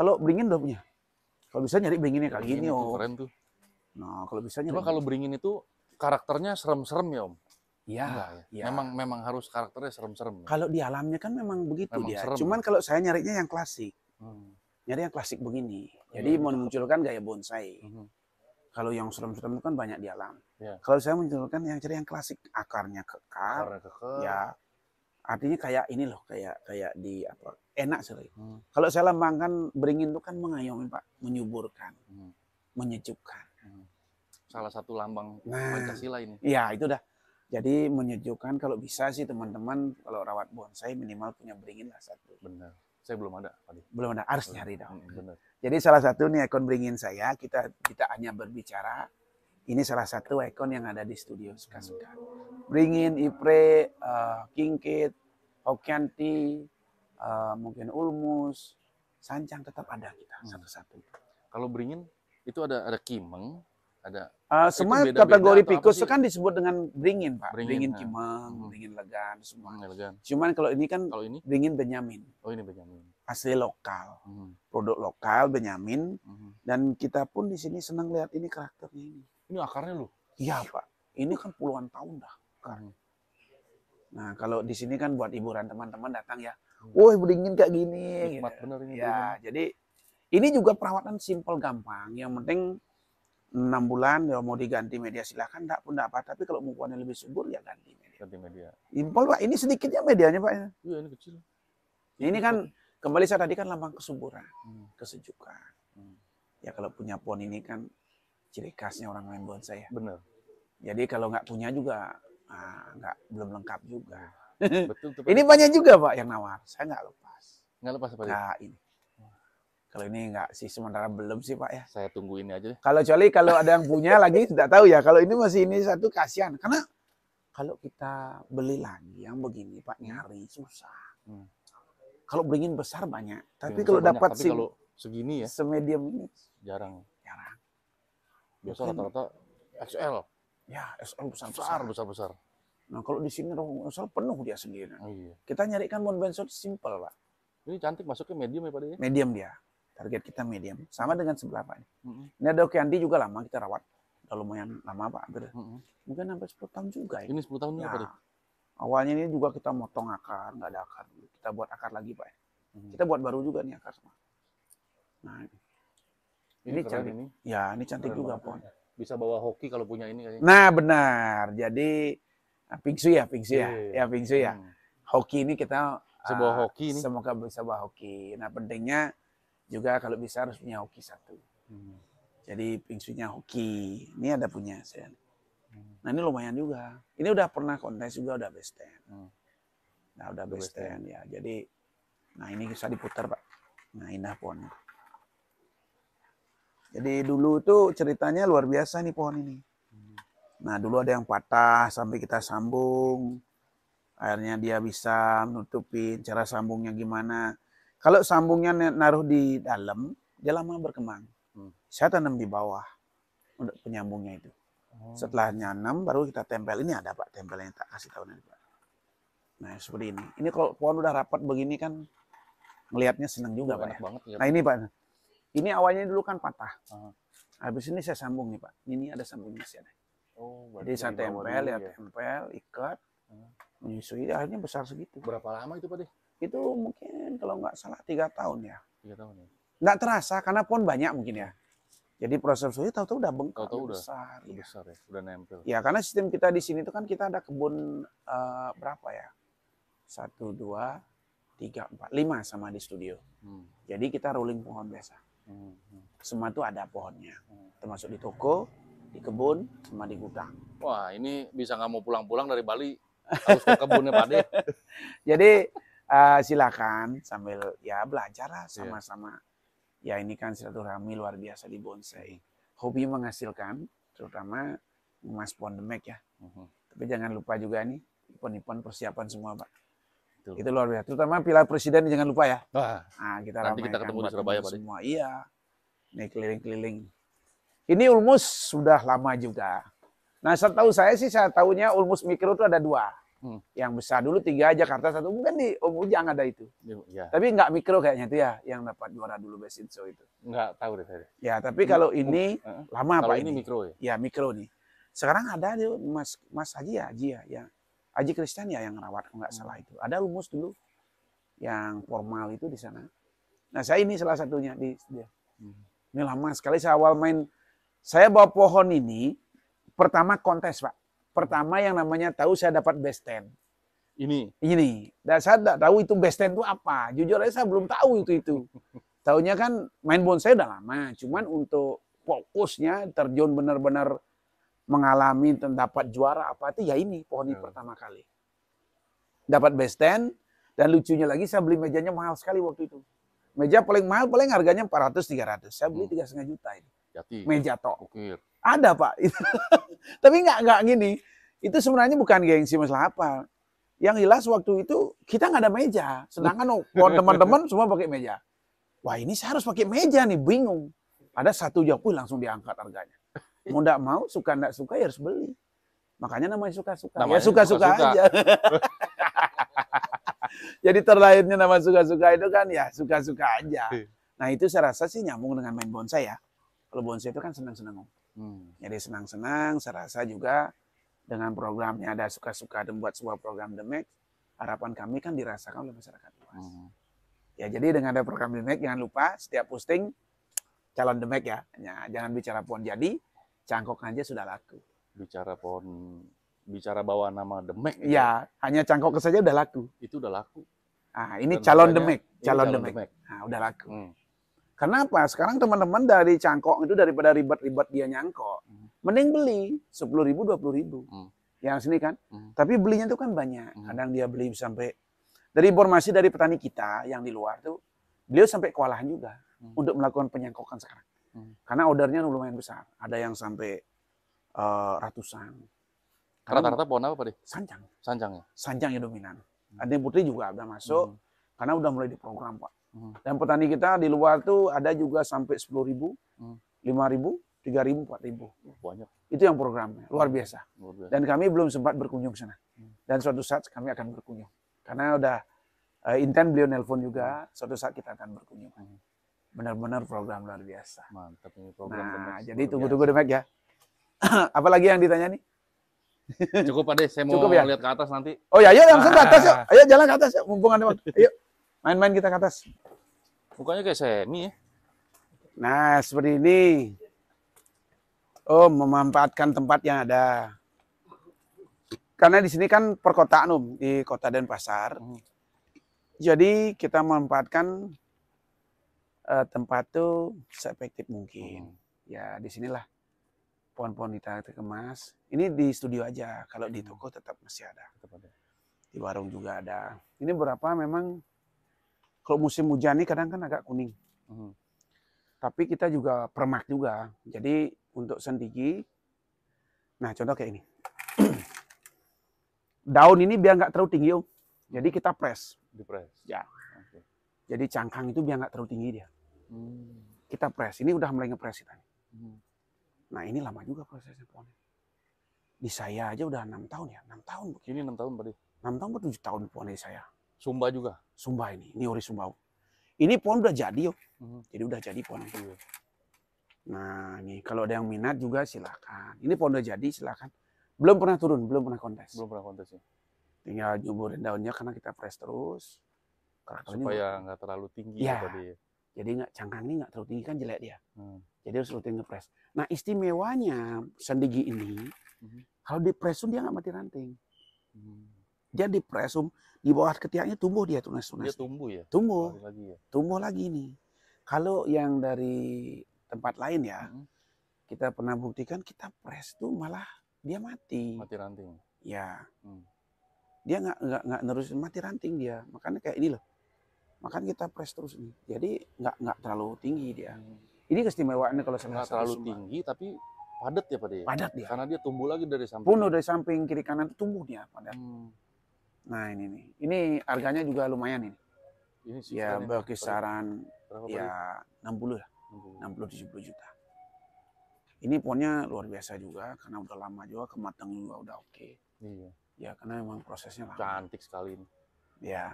Kalau beringin udah punya. Kalau bisa nyari beringinnya kayak beringin gini, Om. Keren tuh. Nah, kalau bisa nyari. kalau beringin itu karakternya serem-serem ya, Om. Iya, ya. Iya. memang memang harus karakternya serem-serem. Ya? Kalau di alamnya kan memang begitu memang dia. Serem. Cuman kalau saya nyarinya yang klasik. Hmm. Nyari yang klasik begini. Jadi hmm. memunculkan gaya bonsai. Hmm. Kalau yang serem-serem itu kan banyak di alam. Ya. Kalau saya munculkan yang cari yang klasik, akarnya kekar, akarnya kekar. ya artinya kayak ini loh kayak kayak di apa enak sih hmm. kalau saya lambangkan beringin itu kan mengayomi pak menyuburkan hmm. menyejukkan hmm. salah satu lambang nah, pancasila ini ya itu dah jadi menyejukkan kalau bisa sih teman-teman kalau rawat bonsai minimal punya beringin lah satu benar saya belum ada tadi belum ada harus nyari dong hmm, benar jadi salah satu nih akun beringin saya kita kita hanya berbicara ini salah satu ikon yang ada di studio suka-suka. Beringin, Ipre, uh, Kingkit, Hokianti, uh, eh, mungkin Ulmus, Sancang tetap ada kita hmm. satu-satu. Kalau Beringin itu ada ada Kimeng, ada uh, semua beda -beda kategori pikus kan disebut dengan beringin pak beringin, beringin kimeng hmm. beringin legan semua hmm, legan. cuman kalau ini kan kalau ini beringin benyamin oh ini benyamin asli lokal hmm. produk lokal benyamin hmm. dan kita pun di sini senang lihat ini karakternya ini ini akarnya loh. Iya pak, ini kan puluhan tahun dah akarnya. Nah kalau di sini kan buat hiburan teman-teman datang ya. Hmm. Woi oh, dingin kayak gini. Nikmat gitu. bener ini. Ya dingin. jadi ini juga perawatan simpel gampang. Yang penting enam bulan ya mau diganti media silahkan tidak pun apa tapi kalau mukanya lebih subur ya ganti media. Ganti media. Impol Pak, ini sedikitnya medianya Pak. Ya. Iya, ini kecil. Ini kan kembali saya tadi kan lambang kesuburan, hmm. kesejukan. Hmm. Ya kalau punya pohon ini kan ciri khasnya orang main bonsai ya. Benar. Jadi kalau nggak punya juga ah, nggak belum lengkap juga. Betul. Tuh, ini banyak juga pak yang nawar. Saya nggak lepas. Nggak lepas apa? Nah ini. Kalau ini nggak sih sementara belum sih pak ya. Saya tunggu ini aja. Kalau kecuali kalau ada yang punya lagi tidak tahu ya. Kalau ini masih ini satu kasihan karena kalau kita beli lagi yang begini pak nyari susah. Hmm. Kalau beringin besar banyak, tapi kalau dapat sih kalau segini ya. Semedium ini jarang. Jarang biasa rata-rata XL ya XL besar besar besar besar nah kalau di sini XL penuh dia sendiri oh, iya. kita nyarikan mount benson simple pak ini cantik masuknya medium ya pak ya medium dia target kita medium sama dengan sebelah pak mm -hmm. ini ada Okeandi juga lama kita rawat udah lumayan lama pak hampir mm -hmm. mungkin sampai sepuluh tahun juga ya. ini sepuluh tahun ya. apa awalnya ini juga kita motong akar nggak ada akar dulu kita buat akar lagi pak mm -hmm. kita buat baru juga nih akar sama nah ini ini, cantik. Ini. Ya, ini cantik keren juga, Pon. Bisa bawa hoki kalau punya ini kayaknya. Nah, benar. Jadi ah, Pingsu ya, Pingsu ya. e. Ya, Pingsu ya. Hmm. Hoki ini kita sebuah hoki ini. Semoga bisa bawa hoki. Nah, pentingnya juga kalau bisa harus punya hoki satu. Hmm. Jadi pingsunya hoki. Ini ada punya saya. Hmm. Nah, ini lumayan juga. Ini udah pernah kontes juga udah best ten. Hmm. Nah, udah best, ten ya. Jadi nah ini bisa diputar, Pak. Nah, indah pohonnya. Jadi dulu tuh ceritanya luar biasa nih pohon ini. Nah dulu ada yang patah sampai kita sambung. Akhirnya dia bisa menutupin cara sambungnya gimana. Kalau sambungnya naruh di dalam, dia lama berkembang. Hmm. Saya tanam di bawah untuk penyambungnya itu. Oh. Setelah nyanam, baru kita tempel. Ini ada Pak tempel yang tak kasih tahu nanti Pak. Nah seperti ini. Ini kalau pohon udah rapat begini kan ngelihatnya senang juga Pak. Ya. Banget, iya, Nah ini Pak, ini awalnya dulu kan patah. Uh Habis ini saya sambung nih Pak. Ini ada sambungnya sih ada. Oh, Jadi saya tempel, ya tempel, ya. ikat, uh Akhirnya besar segitu. Berapa lama itu Pak deh? Itu mungkin kalau nggak salah tiga tahun ya. Tiga tahun ya. Nggak terasa karena pohon banyak mungkin ya. Jadi proses susu tahu-tahu udah bengkak, tahu udah besar, udah ya. besar ya, udah nempel. Ya karena sistem kita di sini tuh kan kita ada kebun uh, berapa ya? Satu, dua, tiga, empat, lima sama di studio. Hmm. Jadi kita rolling pohon biasa. Semua itu ada pohonnya, termasuk di toko, di kebun, sama di gudang. Wah, ini bisa nggak mau pulang-pulang dari Bali harus ke kebunnya Pak De. Jadi uh, silakan sambil ya belajar iya. sama-sama. Ya ini kan silaturahmi luar biasa di bonsai. Hobi menghasilkan, terutama emas pondemek ya. Uh mhm. -huh. Tapi jangan lupa juga nih, ipon-ipon persiapan semua Pak Betul. Itu luar biasa. Terutama pilar presiden jangan lupa ya. Nah, kita Nanti kita ketemu di Surabaya Pak. Semua iya. Ini keliling-keliling. Ini Ulmus sudah lama juga. Nah, setahu saya sih saya tahunya Ulmus Mikro itu ada dua. Hmm. Yang besar dulu tiga Jakarta satu mungkin di Om Ujang ada itu. Ya. Tapi nggak mikro kayaknya itu ya yang dapat juara dulu Best Show itu. Nggak tahu deh saya. Ya tapi kalau ini uh, lama kalau pak ini, ini mikro ya. Ya mikro nih. Sekarang ada tuh Mas Mas Haji ya Haji ya yang Haji Kristen ya yang rawat kalau nggak salah hmm. itu. Ada lumus dulu yang formal itu di sana. Nah saya ini salah satunya di dia. Hmm. Ini lama sekali saya awal main. Saya bawa pohon ini pertama kontes pak. Pertama yang namanya tahu saya dapat best ten. Ini. Ini. Dan saya tidak tahu itu best ten itu apa. Jujur aja saya belum tahu itu itu. Tahunya kan main bonsai udah lama. Cuman untuk fokusnya terjun benar-benar mengalami dan dapat juara apa itu ya ini pohon hmm. pertama kali. Dapat best stand dan lucunya lagi saya beli mejanya mahal sekali waktu itu. Meja paling mahal paling harganya 400 300. Saya beli hmm. tiga setengah juta ini. Jati. Meja tok. Ada pak. Tapi nggak nggak gini. Itu sebenarnya bukan gengsi masalah apa. Yang jelas waktu itu kita nggak ada meja. Sedangkan oh, teman-teman semua pakai meja. Wah ini saya harus pakai meja nih, bingung. Ada satu jauh langsung diangkat harganya. Mau tidak mau, suka tidak suka ya harus beli. Makanya namanya suka-suka. Ya namanya ya suka-suka aja. Jadi terlahirnya nama suka-suka itu kan ya suka-suka aja. Iya. Nah itu saya rasa sih nyambung dengan main bonsai ya. Kalau bonsai itu kan senang-senang. Hmm. Jadi senang-senang, saya rasa juga dengan programnya ada suka-suka dan buat sebuah program The harapan kami kan dirasakan oleh masyarakat luas. Hmm. Ya jadi dengan ada program The jangan lupa setiap posting calon The ya. ya jangan bicara pohon jadi, cangkok aja sudah laku. Bicara pohon, bicara bawa nama demek. Ya, ya. hanya cangkok saja udah laku. Itu udah laku. Ah, ini Dan calon demek, calon, calon demek. demek. Nah, udah laku. Hmm. Kenapa? Sekarang teman-teman dari cangkok itu daripada ribet-ribet dia nyangkok, hmm. mending beli sepuluh ribu, dua puluh ribu. Hmm. Yang sini kan, hmm. tapi belinya itu kan banyak. Hmm. Kadang dia beli sampai dari informasi dari petani kita yang di luar tuh, beliau sampai kewalahan juga hmm. untuk melakukan penyangkokan sekarang. Hmm. karena ordernya lumayan besar ada yang sampai uh, ratusan rata-rata pohon apa deh sanjang sanjang ya sanjang yang dominan hmm. Ada yang putri juga ada masuk hmm. karena udah mulai diprogram pak hmm. dan petani kita di luar tuh ada juga sampai sepuluh ribu hmm. lima 5 ribu tiga ribu empat ribu banyak itu yang programnya luar biasa. luar biasa dan kami belum sempat berkunjung sana hmm. dan suatu saat kami akan berkunjung karena udah uh, eh, Intan beliau nelpon juga, suatu saat kita akan berkunjung benar-benar program luar biasa. Mantap ini program. Nah, jadi tunggu-tunggu Demek ya. Apalagi yang ditanya nih? Cukup Pak saya mau Cukup, ya? lihat ke atas nanti. Oh ya, ayo langsung ke nah. atas yuk. Ayo jalan ke atas yuk, mumpung ada waktu. Ayo, main-main kita ke atas. Mukanya kayak semi ya. Nah, seperti ini. Oh, memanfaatkan tempat yang ada. Karena di sini kan perkotaan, Om, um, di Kota Denpasar. Hmm. Jadi kita memanfaatkan uh, tempat tuh seefektif mungkin. Hmm. Ya disinilah pohon-pohon kita kemas. Ini di studio aja. Kalau di hmm. toko tetap masih ada. Tetap ada. Di warung juga ada. Ini berapa memang kalau musim hujan ini kadang kan agak kuning. Hmm. Tapi kita juga permak juga. Jadi untuk sendigi, nah contoh kayak ini. Daun ini biar nggak terlalu tinggi om. Jadi kita press. Di press. Ya. Okay. Jadi cangkang itu biar nggak terlalu tinggi dia. Kita press, ini udah mulai ngepres kita. Hmm. Nah ini lama juga prosesnya pon Di saya aja udah enam tahun ya, enam tahun. Ini enam tahun berarti? Enam tahun atau tujuh tahun pohonnya di saya. Sumba juga? Sumba ini, ini ori Sumba. Ini pohon udah jadi yuk, hmm. jadi udah jadi pohon. Hmm. Iya. Nah ini kalau ada yang minat juga silakan. Ini pohon udah jadi silakan. Belum pernah turun, belum pernah kontes. Belum pernah kontes ya. Tinggal nyuburin daunnya karena kita press terus. Supaya nggak terlalu tinggi ya, tadi. Iya. Ya jadi nggak cangkang ini nggak terlalu tinggi kan jelek dia. Hmm. Jadi harus rutin ngepres. Nah istimewanya sendigi ini, hmm. kalau dipresum dia nggak mati ranting. Hmm. Dia dipresum di bawah ketiaknya tumbuh dia tunas-tunas. Dia tumbuh ya. Tumbuh. Lagi, lagi ya? Tumbuh lagi nih. Kalau yang dari tempat lain ya, hmm. kita pernah buktikan kita pres tuh malah dia mati. Mati ranting. Ya. Hmm. Dia nggak nggak nerusin mati ranting dia. Makanya kayak ini loh Makan kita press terus nih. Jadi nggak nggak terlalu tinggi dia. Ini keistimewaannya kalau nggak terlalu sumber. tinggi tapi padat ya pada Padat dia. Karena dia tumbuh lagi dari samping. udah dari samping kiri kanan tumbuh dia padat. Hmm. Nah ini nih. Ini harganya juga lumayan ini. Ini sih ya berkisaran berapa ya 60 lah. 60 70 juta. Ini pohonnya luar biasa juga karena udah lama juga kematangan juga udah oke. Okay. Iya. Ya karena memang prosesnya lama. Cantik sekali ini. Ya.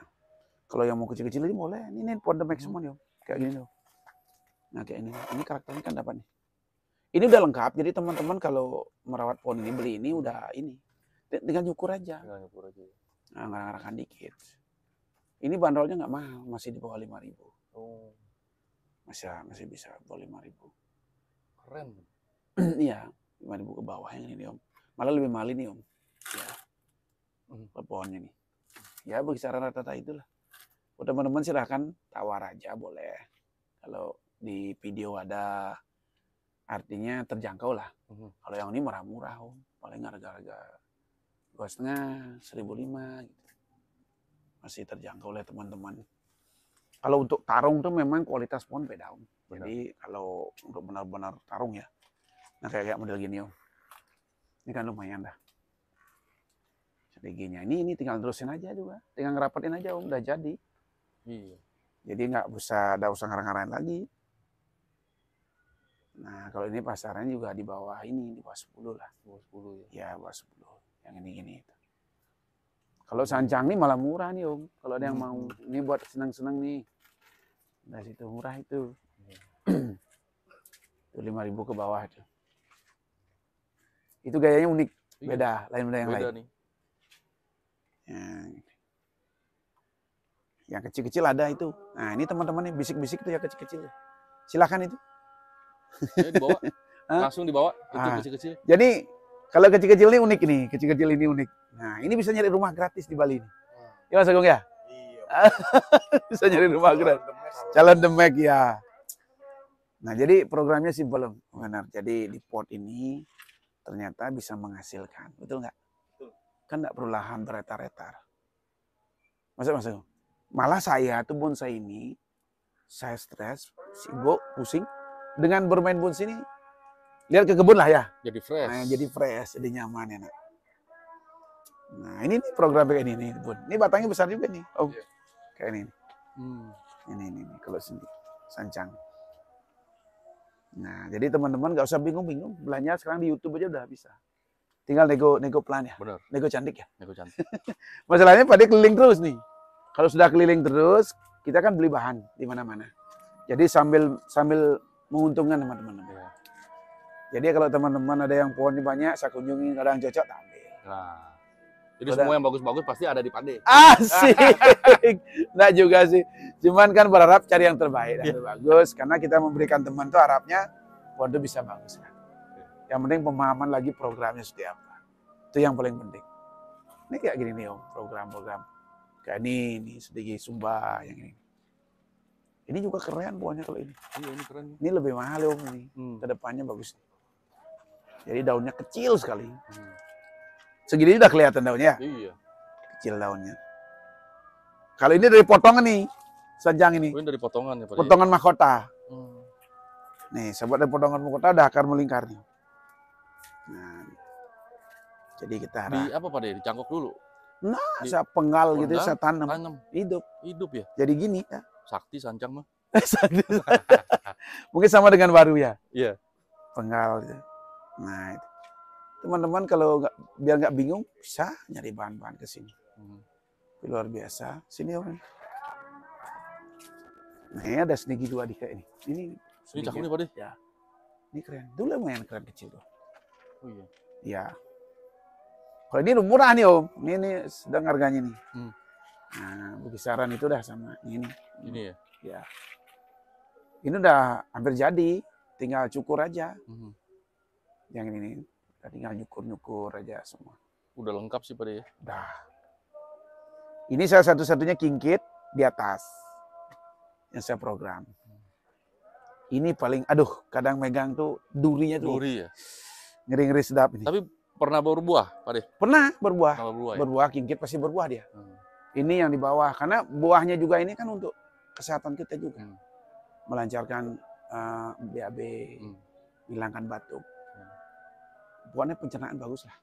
Kalau yang mau kecil-kecil ini boleh. Ini, nih ini the hmm. semua nih, Om. Kayak gini tuh. Nah, kayak ini. Ini karakternya kan dapat nih. Ini udah lengkap. Jadi teman-teman kalau merawat pohon ini, beli ini udah ini. Tinggal nyukur aja. Tinggal nyukur aja. Nah, ngarang-ngarangkan dikit. Ini bandrolnya nggak mahal, masih di bawah lima ribu. Oh. Masih masih bisa bawah lima ribu. Keren. Iya, lima ribu ke bawah yang ini Om. Malah lebih mahal ini Om. Ya. Pohonnya nih. Ya saran rata-rata itulah buat teman-teman silahkan tawar aja boleh kalau di video ada artinya terjangkau lah mhm. kalau yang ini murah-murah om paling harga-harga dua setengah seribu lima gitu masih terjangkau lah teman-teman kalau untuk tarung tuh memang kualitas pohon beda om jadi kalau untuk benar-benar tarung ya nah kayak, kayak model gini om ini kan lumayan dah gini, ini ini tinggal terusin aja juga tinggal ngerapatin aja om udah jadi Iya. Jadi nggak usah, ada usah ngarang-ngarang lagi. Nah, kalau ini pasarnya juga di bawah ini, di bawah 10 lah. Di bawah 10 ya? Ya, bawah 10. Yang ini-ini itu. Kalau sancang ini malah murah nih, Om. Kalau ada yang mau, hmm. ini buat senang-senang nih. Dari nah, situ murah itu. itu iya. lima ribu ke bawah itu. Itu gayanya unik, iya. beda, iya. lain beda yang beda lain. Nih. Ya, yang kecil-kecil ada itu. Nah ini teman-teman yang bisik-bisik itu yang kecil-kecil. Silahkan itu. Jadi dibawa, langsung dibawa itu ah. kecil-kecil. Jadi kalau kecil-kecil ini unik nih, kecil-kecil ini unik. Nah ini bisa nyari rumah gratis di Bali ini. Hmm. Ya Mas Agung ya? Iya. bisa nyari rumah gratis. Calon demek ya. Nah jadi programnya sih belum. benar. Jadi di port ini ternyata bisa menghasilkan, betul nggak? Kan nggak perlu lahan beretar-retar. Masuk, masuk. Malah saya tuh bonsai ini, saya stres, sibuk, pusing. Dengan bermain bonsai ini, lihat ke kebun lah ya. Jadi fresh. Nah, jadi fresh, jadi nyaman ya nak Nah ini nih program ini nih bun. Ini batangnya besar juga nih. Oh, iya. kayak ini. Hmm. Ini ini, ini. kalau sini sancang. Nah jadi teman-teman gak usah bingung-bingung. Belanja sekarang di YouTube aja udah bisa. Tinggal nego nego plan ya. Bener. Nego cantik ya. Nego cantik. Masalahnya pada keliling terus nih. Kalau sudah keliling terus, kita kan beli bahan di mana-mana. Jadi sambil sambil menguntungkan teman-teman. Ya. Jadi kalau teman-teman ada yang pohonnya banyak, saya kunjungi, ada yang cocok, tak ambil. Nah. Jadi Udah. semua yang bagus-bagus pasti ada di pandai. Asik. Enggak juga sih. Cuman kan berharap cari yang terbaik, yang iya. bagus. Karena kita memberikan teman tuh harapnya, pohon itu bisa bagus kan. Iya. Yang penting pemahaman lagi programnya seperti apa. Itu yang paling penting. Ini kayak gini nih om, program-program ini, ini sedikit sumba yang ini. Ini juga keren buahnya kalau ini. Iya, ini keren. Ini lebih mahal om ini. Hmm. Kedepannya bagus. Jadi daunnya kecil sekali. Hmm. Segini sudah kelihatan daunnya. Iya. Kecil daunnya. Kalau ini dari potongan nih, sanjang ini. Oh, ini dari potongan ya Pak. Potongan mahkota. Hmm. Nih, sahabat dari potongan mahkota ada akar melingkar nih. Nah, jadi kita harap. Di apa Pak Di cangkok dulu? Nah, di, saya penggal, gitu, ya, saya tanam. tanam. Hidup. Hidup ya. Jadi gini ya. Sakti sancang mah. Sakti. Mungkin sama dengan baru ya. Iya. Yeah. Penggal gitu. Nah, itu. Teman-teman kalau gak, biar nggak bingung bisa nyari bahan-bahan ke sini. Hmm. Luar biasa. Sini orang. Nah, ini ada senigi dua di ini. Ini ini cakep nih, Pak. Ya. Ini keren. Dulu lumayan keren kecil tuh. Oh iya. Ya. Kalau ini murah nih om, ini, ini sedang harganya nih. Hmm. Nah, berkisaran itu udah sama ini. Ini ya? Ya. Ini udah hampir jadi, tinggal cukur aja. Hmm. Yang ini, tinggal nyukur-nyukur aja semua. Udah lengkap sih pada ya? Dah. Ini salah satu-satunya kingkit di atas yang saya program. Ini paling, aduh, kadang megang tuh durinya tuh. Duri ya? Ngeri-ngeri sedap ini. Tapi Pernah berbuah, Pak De? Pernah berbuah. Pernah berbuah, ya? berbuah kinkit pasti berbuah dia. Hmm. Ini yang di bawah karena buahnya juga ini kan untuk kesehatan kita juga. Hmm. Melancarkan uh, eh, BAB, hmm. hilangkan batuk. Hmm. Buahnya pencernaan bagus lah.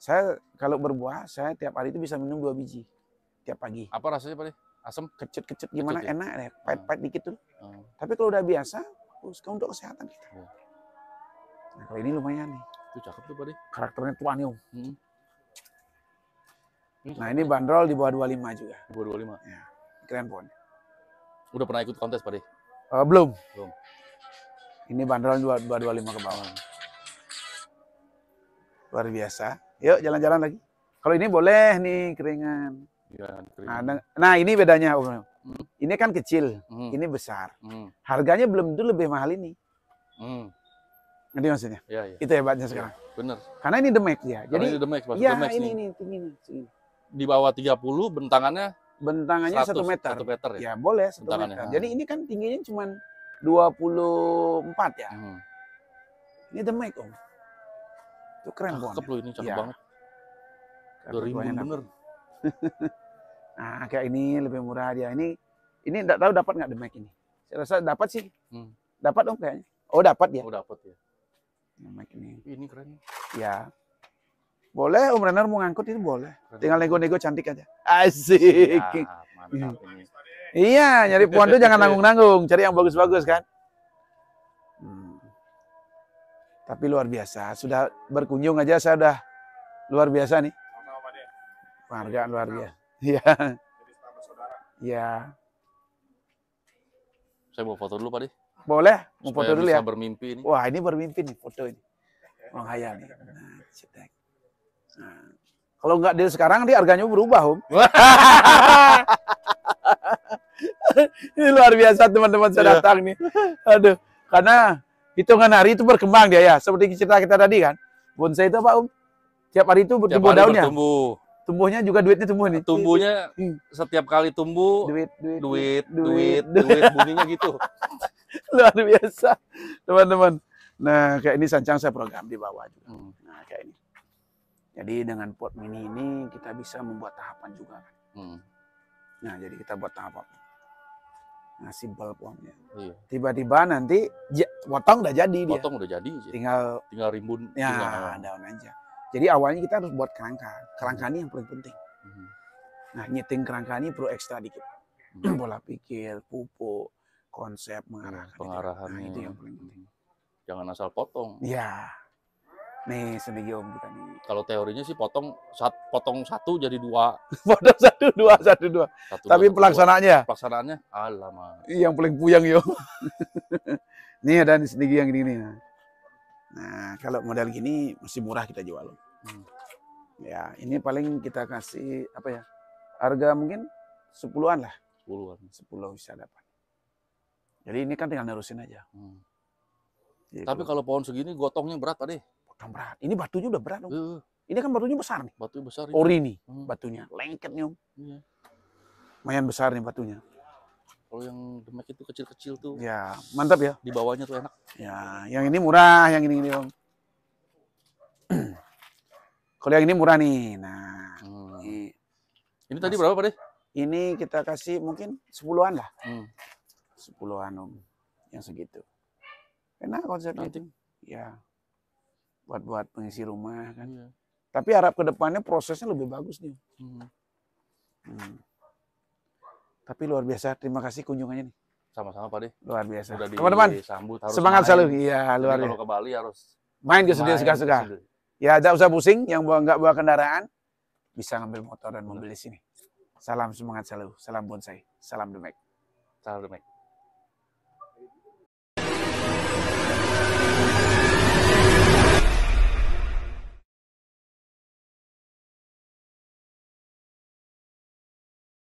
Saya kalau berbuah, saya tiap hari itu bisa minum dua biji tiap pagi. Apa rasanya, Pak De? asam kecut-kecut gimana kecut, ya? enak deh, hmm. pahit-pahit dikit tuh. Hmm. Tapi kalau udah biasa, terus untuk kesehatan kita. Hmm. Nah, kalau ini lumayan nih. Itu cakep tuh, Pak Karakternya tuan, yuk. Hmm. Ini nah, ini bandrol di bawah 25 juga. Di bawah 25. Iya. Keren pon. Udah pernah ikut kontes, Pak Uh, belum. Belum. Ini bandrol di bawah 25 ke bawah. Luar biasa. Yuk jalan-jalan lagi. Kalau ini boleh nih keringan. Ya, keringan. Nah, nah ini bedanya Om. Hmm. Ini kan kecil, hmm. ini besar. Hmm. Harganya belum itu lebih mahal ini. Hmm. Ngerti maksudnya? Iya, iya. Itu hebatnya sekarang. Ya, bener. Karena ini demek ya. Karena Jadi ini demek, ya, demek ini, ini, ini, ini, ini. Di bawah 30 bentangannya bentangannya 100, 1 meter. 1 meter ya. ya boleh 1 meter. Jadi ini kan tingginya cuma 24 ya. Hmm. Ini demek, Om. Itu keren banget. Cakep loh ini, cakep ya. banget. Udah rimbun bener. nah, kayak ini lebih murah dia. Ini ini enggak tahu dapat nggak demek ini. Saya rasa dapat sih. Hmm. Dapat dong kayaknya. Oh, dapat ya. Oh, dapat ya. Nah, ini. Ini keren. Ya. Boleh Om Renner mau ngangkut itu boleh. Keren. Tinggal nego-nego cantik aja. Asik. Ya, mantap hmm. ini. Iya, nyari puan tuh jangan nanggung-nanggung, cari yang bagus-bagus kan. Hmm. Tapi luar biasa, sudah berkunjung aja saya udah luar biasa nih. Penghargaan luar biasa. Iya. Iya. Saya mau foto dulu, Pak Deh. Boleh? Mau foto dulu ya? bermimpi ini. Wah, ini bermimpi nih foto ini. oh, nih. Nah, nah, Kalau nggak dari sekarang, dia harganya berubah, Om. ini luar biasa teman-teman saya yeah. datang nih. Aduh, karena hitungan hari itu berkembang dia ya. Seperti cerita kita tadi kan. Bonsai itu pak Om? Tiap hari itu bertumbuh daunnya. Bertumbuh tumbuhnya juga duitnya tumbuh nih. Tumbuhnya hmm. setiap kali tumbuh duit duit duit duit, duit, duit bunyinya gitu. Luar biasa, teman-teman. Nah, kayak ini sancang saya program di bawah juga. Hmm. Nah, kayak ini. Jadi dengan pot mini ini kita bisa membuat tahapan juga Hmm. Nah, jadi kita buat tahapan. Nah, simpel pohonnya. Iya. Tiba-tiba nanti potong udah jadi potong dia. Potong udah jadi. Tinggal tinggal rimbun. Ya, tinggal daun aja. Jadi awalnya kita harus buat kerangka. Kerangka ini yang paling penting. Hmm. Nah, nyeting kerangka ini perlu ekstra dikit. Hmm. Bola pikir, pupuk, konsep, mengarahkan. Pengarahannya. Nah, itu ya. yang paling penting. Jangan asal potong. Iya. Nih, sedikit om kita nih. Kalau teorinya sih potong sat, potong satu jadi dua. potong satu dua satu dua. Satu, Tapi dua, pelaksanaannya. Dua. Pelaksanaannya, alamak. Yang paling puyang yo. nih ada sedikit yang ini nih. Nah, kalau model gini masih murah kita jual. Hmm. Ya, ini paling kita kasih apa ya? Harga mungkin sepuluhan lah. Sepuluhan. Sepuluh bisa dapat. Jadi ini kan tinggal nerusin aja. Hmm. Gitu. Tapi kalau pohon segini gotongnya berat tadi. Gotong berat. Ini batunya udah berat dong. Uh. Ini kan batunya besar nih. Batu besar. Iya. Ori nih hmm. batunya. Lengket nih om. Iya. Lumayan besar nih batunya. Kalau yang demek itu kecil-kecil tuh. Ya, mantap ya. Di bawahnya tuh enak. Ya, yang ini murah, yang ini ini om. Kalau yang ini murah nih. Nah, hmm. ini, ini tadi berapa Pak deh? Ini kita kasih mungkin sepuluhan lah. Hmm. Sepuluhan om, yang segitu. Enak konsepnya. Nanti. Ya, buat-buat pengisi rumah kan. Ya. Tapi harap kedepannya prosesnya lebih bagus nih. Hmm. Hmm. Tapi luar biasa. Terima kasih kunjungannya nih. Sama-sama Pak De. Luar biasa. Teman-teman, semangat selalu. Iya, luar biasa. Kalau ke Bali harus main ke sendiri suka-suka. Ya, tidak usah pusing yang buang nggak bawa kendaraan bisa ngambil motor dan mobil di sini. Salam semangat selalu. Salam bonsai. Salam demek. Salam demek.